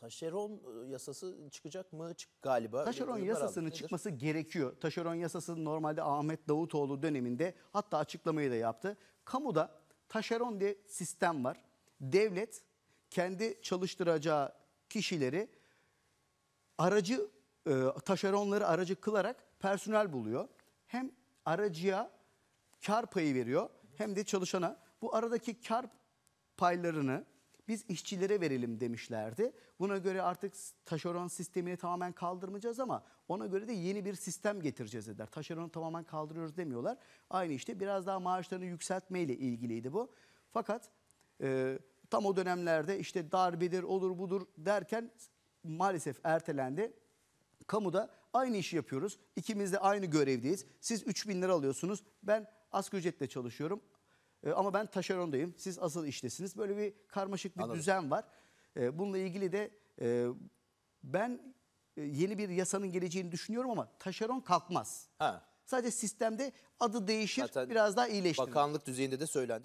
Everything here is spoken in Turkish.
Taşeron e, yasası çıkacak mı? Çık galiba. Taşeron yasasının çıkması gerekiyor. Taşeron yasası normalde Ahmet Davutoğlu döneminde hatta açıklamayı da yaptı. Kamuda taşeron diye sistem var. Devlet kendi çalıştıracağı kişileri aracı e, taşeronları aracı kılarak personel buluyor. Hem aracıya kar payı veriyor hem de çalışana. Bu aradaki kar paylarını biz işçilere verelim demişlerdi. Buna göre artık taşeron sistemini tamamen kaldırmayacağız ama ona göre de yeni bir sistem getireceğiz dediler. Taşeronu tamamen kaldırıyoruz demiyorlar. Aynı işte biraz daha maaşlarını yükseltmeyle ilgiliydi bu. Fakat e, tam o dönemlerde işte darbedir olur budur derken maalesef ertelendi. Kamuda aynı işi yapıyoruz. İkimiz de aynı görevdeyiz. Siz 3 bin lira alıyorsunuz. Ben asgari ücretle çalışıyorum. Ee, ama ben taşerondayım. Siz asıl iştesiniz. Böyle bir karmaşık bir Anladım. düzen var. E, bununla ilgili de e, ben e, yeni bir yasanın geleceğini düşünüyorum ama taşeron kalkmaz. Ha. Sadece sistemde adı değişir, Zaten biraz daha iyileştirilir. Bakanlık düzeyinde de söylendi.